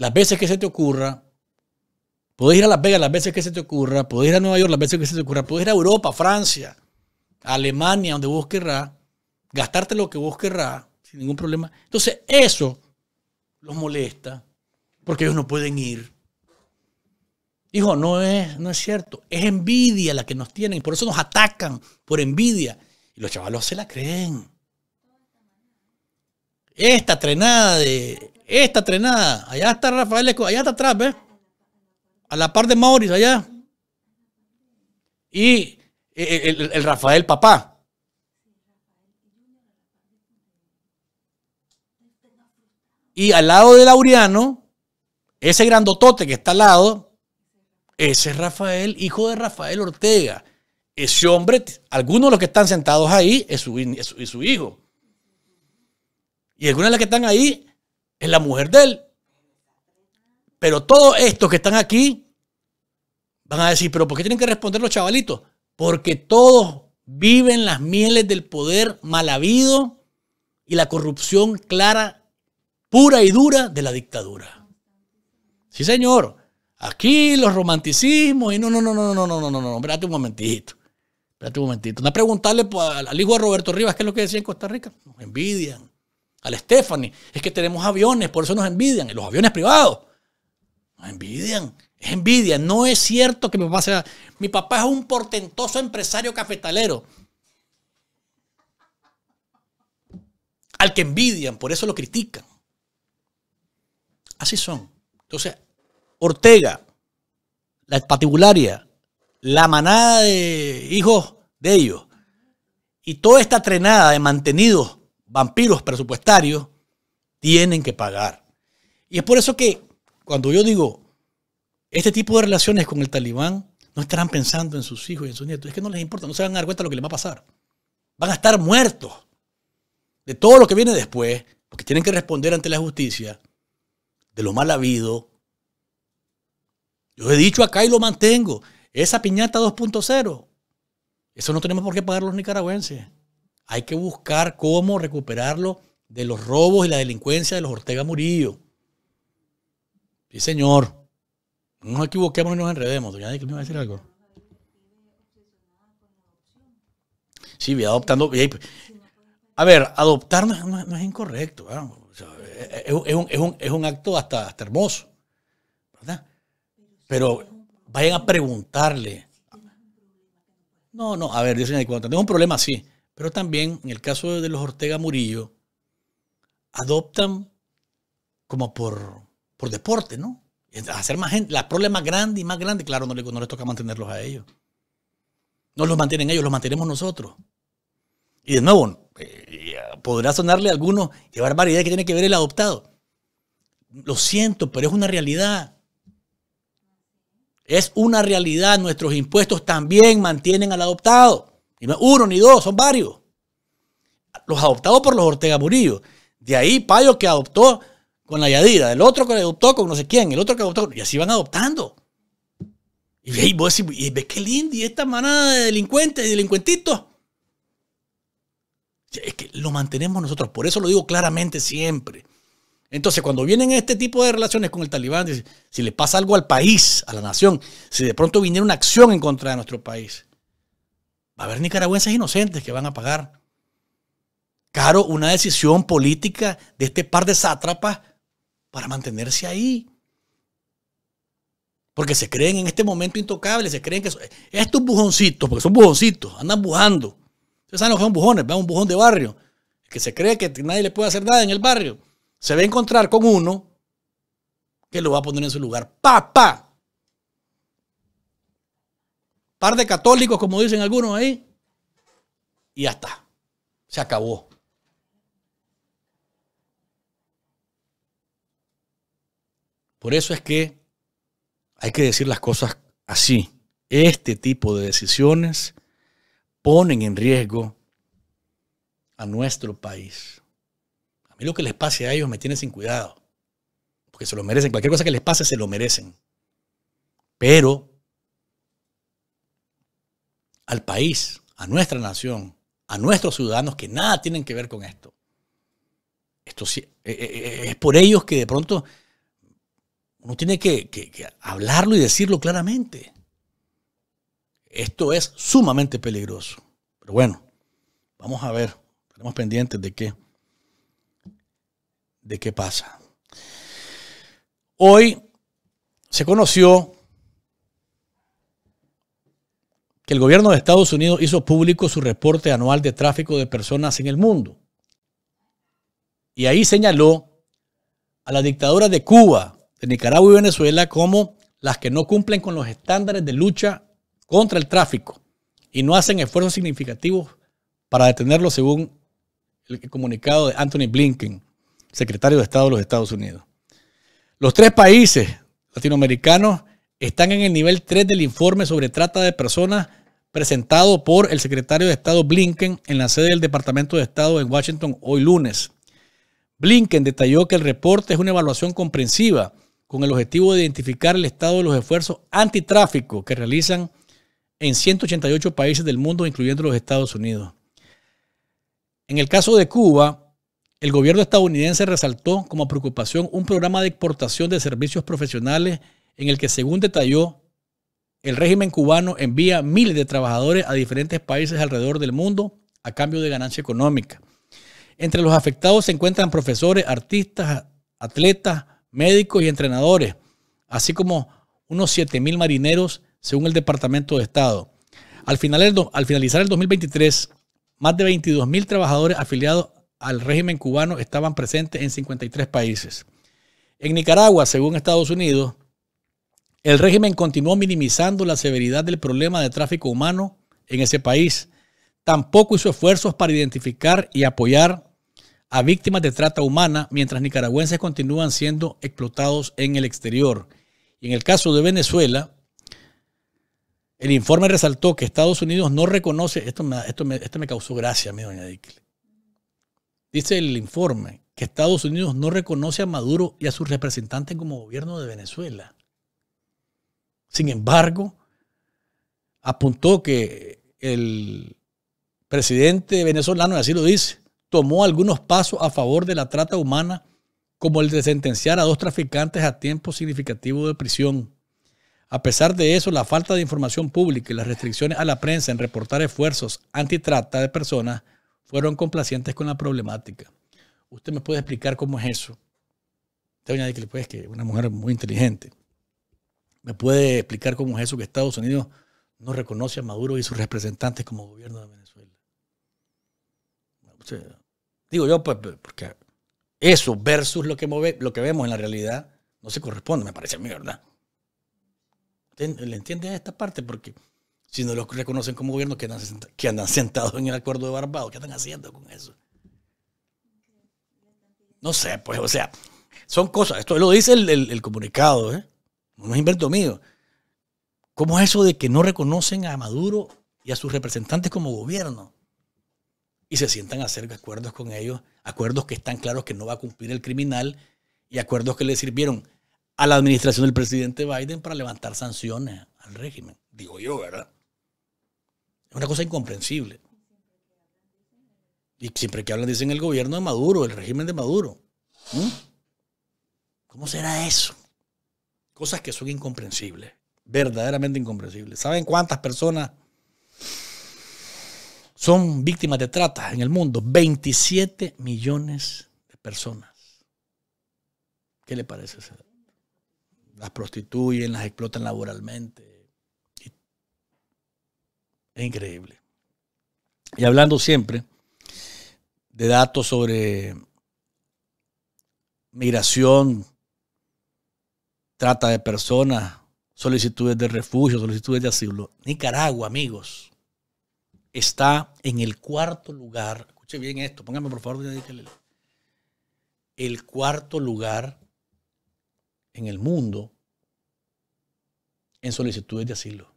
las veces que se te ocurra. Puedes ir a Las Vegas las veces que se te ocurra. Puedes ir a Nueva York las veces que se te ocurra. Puedes ir a Europa, Francia, Alemania, donde vos querrás. Gastarte lo que vos querrás sin ningún problema. Entonces, eso los molesta porque ellos no pueden ir. Hijo, no es, no es cierto. Es envidia la que nos tienen. Por eso nos atacan, por envidia. Y los chavalos se la creen. Esta trenada de esta trenada. Allá está Rafael Allá está atrás, ¿ves? A la par de Mauricio, allá. Y eh, eh, el, Rafael papá. Y al lado de Laureano, ese grandotote que está al lado, ese Rafael, hijo de Rafael Ortega. Ese hombre, algunos de los que están sentados ahí, es su, es su hijo. Y algunos de los que están ahí es la mujer de él. Pero todos estos que están aquí van a decir, pero ¿por qué tienen que responder los chavalitos? Porque todos viven las mieles del poder mal habido y la corrupción clara, pura y dura de la dictadura. Sí, señor. Aquí los romanticismos y no, no, no, no, no, no, no, no, no, espérate un momentito. Espérate un momentito. No preguntarle pues, al hijo de Roberto Rivas qué es lo que decía en Costa Rica. Nos envidian. Al Stephanie, es que tenemos aviones, por eso nos envidian, los aviones privados. Nos envidian, es envidia, no es cierto que mi papá sea... Mi papá es un portentoso empresario cafetalero. Al que envidian, por eso lo critican. Así son. Entonces, Ortega, la patibularia, la manada de hijos de ellos y toda esta trenada de mantenidos vampiros presupuestarios tienen que pagar. Y es por eso que cuando yo digo, este tipo de relaciones con el talibán no estarán pensando en sus hijos y en sus nietos, es que no les importa, no se van a dar cuenta de lo que les va a pasar. Van a estar muertos de todo lo que viene después, porque tienen que responder ante la justicia de lo mal habido. Yo he dicho acá y lo mantengo, esa piñata 2.0, eso no tenemos por qué pagar los nicaragüenses hay que buscar cómo recuperarlo de los robos y la delincuencia de los Ortega Murillo. Sí, señor. No nos equivoquemos y nos enredemos. Doña que ¿me va a decir algo? Sí, voy adoptando. Pues. A ver, adoptar no, es incorrecto. es, un, acto hasta, hermoso. ¿verdad? Pero vayan a preguntarle. No, no, a ver, Dios cuando Tengo un problema, sí. Pero también, en el caso de los Ortega Murillo, adoptan como por, por deporte, ¿no? Hacer más gente, la problema más grande y más grande, claro, no les, toca mantenerlos a ellos. No los mantienen ellos, los mantenemos nosotros. Y de nuevo, eh, podrá sonarle a algunos qué barbaridad que tiene que ver el adoptado. Lo siento, pero es una realidad. Es una realidad. Nuestros impuestos también mantienen al adoptado. Y uno ni dos, son varios. Los adoptados por los Ortega Murillo. De ahí Payo que adoptó con la Yadira, el otro que adoptó con no sé quién, el otro que adoptó. Y así van adoptando. Y, y vos qué lindo, y esta manada de delincuentes y delincuentitos. Es que lo mantenemos nosotros, por eso lo digo claramente siempre. Entonces, cuando vienen este tipo de relaciones con el talibán, si le pasa algo al país, a la nación, si de pronto viniera una acción en contra de nuestro país, a ver, nicaragüenses inocentes que van a pagar caro una decisión política de este par de sátrapas para mantenerse ahí. Porque se creen en este momento intocables, se creen que estos bujoncitos, porque son bujoncitos, andan bujando. Ustedes saben lo que son bujones, vean un bujón de barrio, que se cree que nadie le puede hacer nada en el barrio. Se va a encontrar con uno que lo va a poner en su lugar. ¡Pa, ¡Papá! par de católicos, como dicen algunos ahí, y ya está. Se acabó. Por eso es que hay que decir las cosas así. Este tipo de decisiones ponen en riesgo a nuestro país. A mí lo que les pase a ellos me tiene sin cuidado, porque se lo merecen. Cualquier cosa que les pase se lo merecen. Pero al país, a nuestra nación, a nuestros ciudadanos que nada tienen que ver con esto. Esto eh, eh, eh, es por ellos que de pronto uno tiene que, hablarlo y decirlo claramente. Esto es sumamente peligroso. Pero bueno, vamos a ver, estaremos pendientes de qué, de qué pasa. Hoy se conoció el gobierno de Estados Unidos hizo público su reporte anual de tráfico de personas en el mundo. Y ahí señaló a las dictaduras de Cuba, de Nicaragua y Venezuela como las que no cumplen con los estándares de lucha contra el tráfico y no hacen esfuerzos significativos para detenerlo, según el comunicado de Anthony Blinken, secretario de Estado de los Estados Unidos. Los tres países latinoamericanos están en el nivel 3 del informe sobre trata de personas presentado por el secretario de Estado Blinken en la sede del Departamento de Estado en Washington hoy lunes. Blinken detalló que el reporte es una evaluación comprensiva con el objetivo de identificar el estado de los esfuerzos antitráfico que realizan en 188 países del mundo, incluyendo los Estados Unidos. En el caso de Cuba, el gobierno estadounidense resaltó como preocupación un programa de exportación de servicios profesionales en el que, según detalló, el régimen cubano envía miles de trabajadores a diferentes países alrededor del mundo a cambio de ganancia económica. Entre los afectados se encuentran profesores, artistas, atletas, médicos y entrenadores, así como unos mil marineros según el Departamento de Estado. Al, finalizar el 2023, más de 22.000 trabajadores afiliados al régimen cubano estaban presentes en 53 países. En Nicaragua, según Estados Unidos, el régimen continuó minimizando la severidad del problema de tráfico humano en ese país. Tampoco hizo esfuerzos para identificar y apoyar a víctimas de trata humana mientras nicaragüenses continúan siendo explotados en el exterior. Y en el caso de Venezuela, el informe resaltó que Estados Unidos no reconoce, esto me, esto me, causó gracia, mi doña Dice el informe que Estados Unidos no reconoce a Maduro y a sus representantes como gobierno de Venezuela. Sin embargo, apuntó que el presidente venezolano, y así lo dice, tomó algunos pasos a favor de la trata humana, como el de sentenciar a dos traficantes a tiempo significativo de prisión. A pesar de eso, la falta de información pública y las restricciones a la prensa en reportar esfuerzos antitrata de personas fueron complacientes con la problemática. ¿Usted me puede explicar cómo es eso? Te voy a decir que es que una mujer muy inteligente. ¿Me puede explicar cómo es eso que Estados Unidos no reconoce a Maduro y sus representantes como gobierno de Venezuela? digo yo, pues, pues, porque eso versus lo que, lo que vemos en la realidad no se corresponde, me parece a mí, ¿verdad? ¿Le entiende a esta parte? Porque si no los reconocen como gobierno, que andan, sentados en el acuerdo de Barbados, ¿qué están haciendo con eso? No sé, pues, o sea, son cosas. Esto lo dice el comunicado, ¿eh? no es invento mío. ¿Cómo es eso de que no reconocen a Maduro y a sus representantes como gobierno? Y se sientan a hacer acuerdos con ellos, acuerdos que están claros que no va a cumplir el criminal y acuerdos que le sirvieron a la administración del presidente Biden para levantar sanciones al régimen. Digo yo, ¿verdad? Es una cosa incomprensible. Y siempre que hablan dicen el gobierno de Maduro, el régimen de Maduro. ¿Mm? ¿Cómo será eso? cosas que son incomprensibles, verdaderamente incomprensibles. ¿Saben cuántas personas son víctimas de trata en el mundo? 27 millones de personas. ¿Qué le parece? Las prostituyen, las explotan laboralmente. Es increíble. Y hablando siempre de datos sobre migración trata de personas, solicitudes de refugio, solicitudes de asilo. Nicaragua, amigos, está en el cuarto lugar. Escuche bien esto, póngame por favor, el cuarto lugar en el mundo en solicitudes de asilo.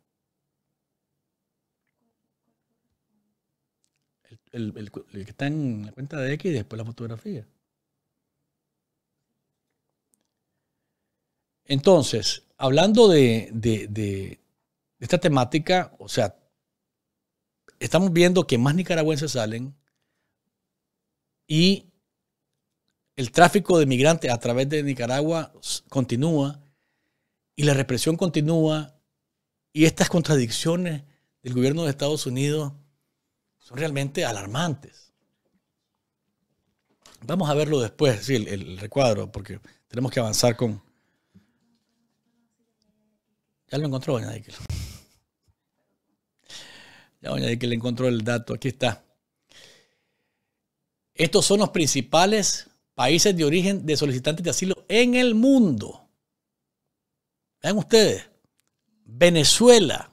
El, el que está en la cuenta de X y después la fotografía. Entonces, hablando de, esta temática, o sea, estamos viendo que más nicaragüenses salen y el tráfico de migrantes a través de Nicaragua continúa y la represión continúa y estas contradicciones del gobierno de Estados Unidos son realmente alarmantes. Vamos a verlo después, el recuadro, porque tenemos que avanzar con, ya lo encontró, doña Díquel. Ya doña le encontró el dato, aquí está. Estos son los principales países de origen de solicitantes de asilo en el mundo. Vean ustedes, Venezuela,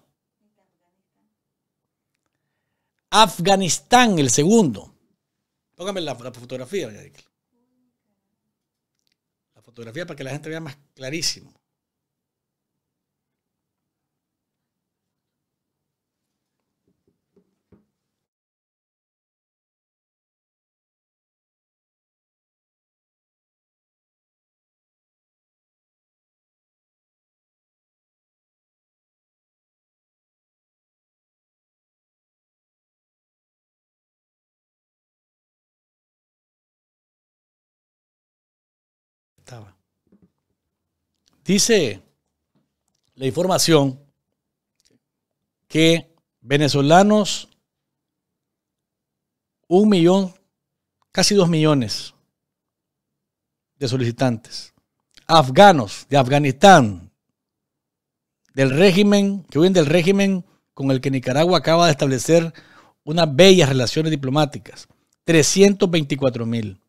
Afganistán el segundo. Póngame la, fotografía, doña La fotografía para que la gente vea más clarísimo. Dice la información que venezolanos, un millón, casi dos millones de solicitantes, afganos de Afganistán, del régimen, que huyen del régimen con el que Nicaragua acaba de establecer unas bellas relaciones diplomáticas, 324 mil.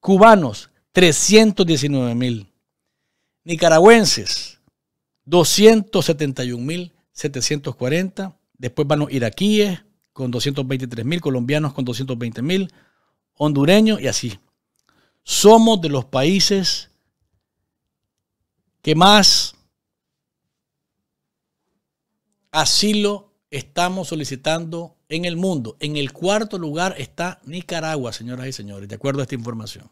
Cubanos, 319 mil nicaragüenses, 271.740. Después van los iraquíes con 223.000, colombianos con 220.000, hondureños y así. Somos de los países que más asilo estamos solicitando en el mundo. En el cuarto lugar está Nicaragua, señoras y señores, de acuerdo a esta información.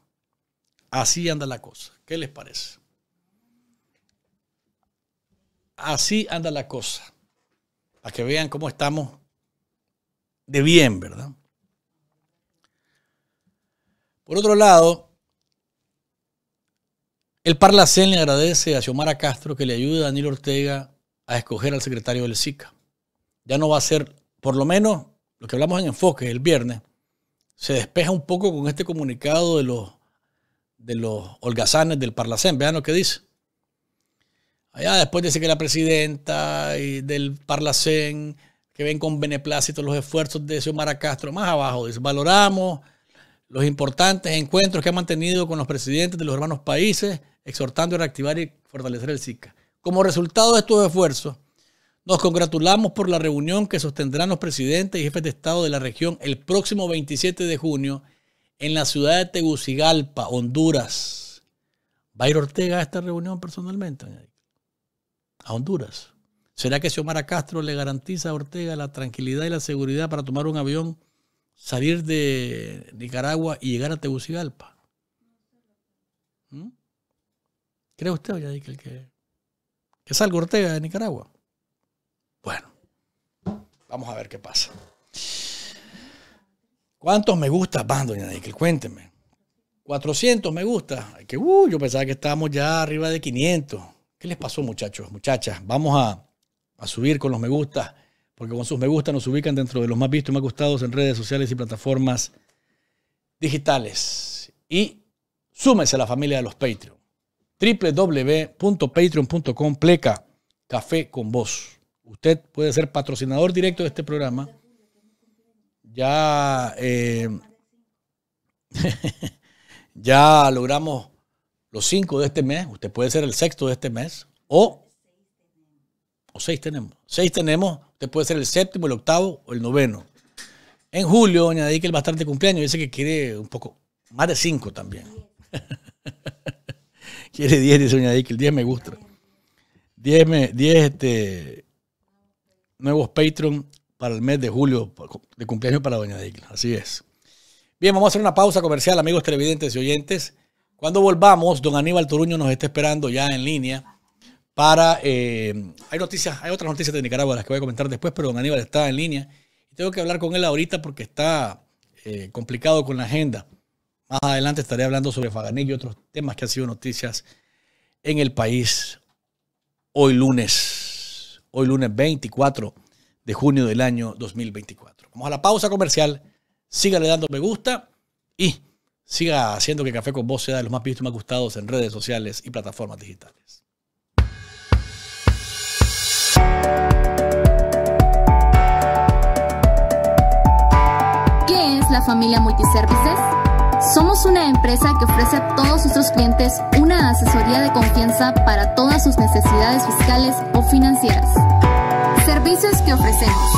Así anda la cosa. ¿Qué les parece? así anda la cosa. Para que vean cómo estamos de bien, ¿verdad? Por otro lado, el Parlacén le agradece a Xiomara Castro que le ayude a Daniel Ortega a escoger al secretario del SICA. Ya no va a ser, por lo menos lo que hablamos en enfoque el viernes, se despeja un poco con este comunicado de los, de los holgazanes del Parlacén. Vean lo que dice. Allá después dice que la presidenta y del Parlacén, que ven con beneplácito los esfuerzos de Xiomara Castro. Más abajo dice, valoramos los importantes encuentros que ha mantenido con los presidentes de los hermanos países, exhortando a reactivar y fortalecer el SICA. Como resultado de estos esfuerzos, nos congratulamos por la reunión que sostendrán los presidentes y jefes de Estado de la región el próximo 27 de junio en la ciudad de Tegucigalpa, Honduras. ¿Va a ir Ortega a esta reunión personalmente? a Honduras. ¿Será que Xiomara Castro le garantiza a Ortega la tranquilidad y la seguridad para tomar un avión, salir de Nicaragua y llegar a Tegucigalpa? ¿Mm? ¿Cree usted, doña que, que, salga Ortega de Nicaragua? Bueno, vamos a ver qué pasa. ¿Cuántos me gusta? van, doña Nickel? Cuénteme. 400 me gusta. Que, uh, yo pensaba que estábamos ya arriba de 500. ¿Qué les pasó, muchachos, muchachas? Vamos a, subir con los me gusta, porque con sus me gusta nos ubican dentro de los más vistos y más gustados en redes sociales y plataformas digitales. Y súmese a la familia de los Patreon. www.patreon.com pleca café con vos. Usted puede ser patrocinador directo de este programa. Ya, eh, ya logramos los cinco de este mes, usted puede ser el sexto de este mes, o, o seis tenemos. Seis tenemos, usted puede ser el séptimo, el octavo o el noveno. En julio, doña Dickel va a estar de cumpleaños, dice que quiere un poco, más de cinco también. quiere diez, dice doña el diez me gusta. Diez, este, nuevos Patreon para el mes de julio, de cumpleaños para doña Dickel, así es. Bien, vamos a hacer una pausa comercial, amigos televidentes y oyentes. Cuando volvamos, don Aníbal Toruño nos está esperando ya en línea para... Eh, hay noticias, hay otras noticias de Nicaragua las que voy a comentar después, pero don Aníbal está en línea. Y tengo que hablar con él ahorita porque está eh, complicado con la agenda. Más adelante estaré hablando sobre Faganillo y otros temas que han sido noticias en el país hoy lunes, hoy lunes 24 de junio del año 2024. Vamos a la pausa comercial, sígale dando me gusta y Siga haciendo que Café con Vos sea de los más vistos y más gustados en redes sociales y plataformas digitales. ¿Qué es la familia Multiservices? Somos una empresa que ofrece a todos nuestros clientes una asesoría de confianza para todas sus necesidades fiscales o financieras. Servicios que ofrecemos.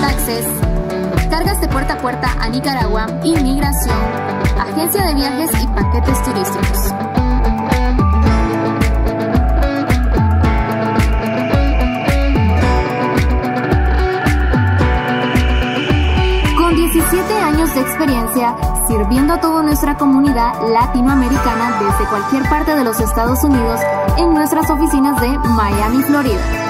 Taxes. Cargas de puerta a puerta a Nicaragua. Inmigración agencia de viajes y paquetes turísticos. Con 17 años de experiencia, sirviendo a toda nuestra comunidad latinoamericana desde cualquier parte de los Estados Unidos en nuestras oficinas de Miami, Florida.